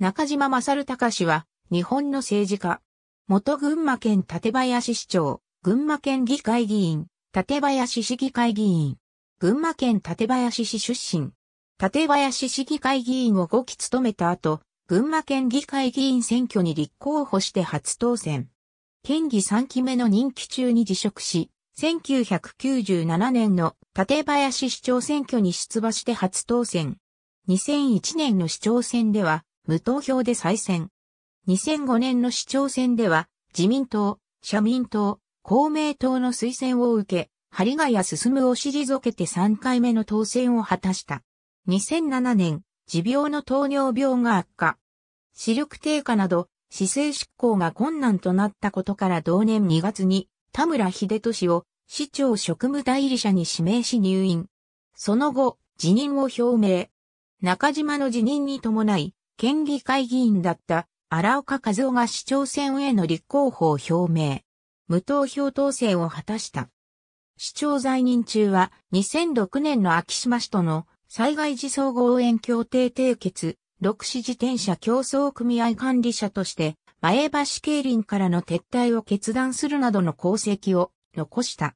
中島勝隆は、日本の政治家。元群馬県立林市長、群馬県議会議員、立林市議会議員。群馬県立林市出身。立林市議会議員を5期務めた後、群馬県議会議員選挙に立候補して初当選。県議3期目の任期中に辞職し、1997年の立林市長選挙に出馬して初当選。2001年の市長選では、無投票で再選。2005年の市長選では、自民党、社民党、公明党の推薦を受け、針谷進を退けて3回目の当選を果たした。2007年、持病の糖尿病が悪化。視力低下など、姿勢執行が困難となったことから同年2月に、田村秀俊を市長職務代理者に指名し入院。その後、辞任を表明。中島の辞任に伴い、県議会議員だった荒岡和夫が市長選への立候補を表明。無投票当選を果たした。市長在任中は2006年の秋島市との災害時総合応援協定締結、6市自転車競争組合管理者として前橋競輪からの撤退を決断するなどの功績を残した。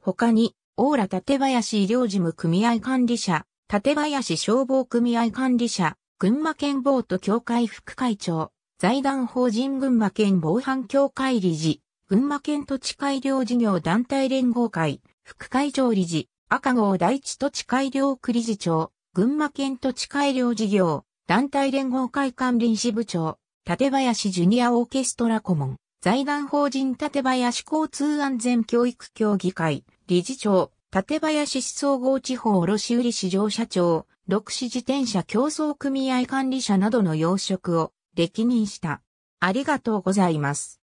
他に、オーラ立林医療事務組合管理者、立林消防組合管理者、群馬県ボート協会副会長、財団法人群馬県防犯協会理事、群馬県土地改良事業団体連合会、副会長理事、赤号第一土地改良区理事長、群馬県土地改良事業、団体連合会管理支部長、立林ジュニアオーケストラ顧問、財団法人立林交通安全教育協議会、理事長、立林市総合地方卸売市場社長、六市自転車競争組合管理者などの要職を歴任した。ありがとうございます。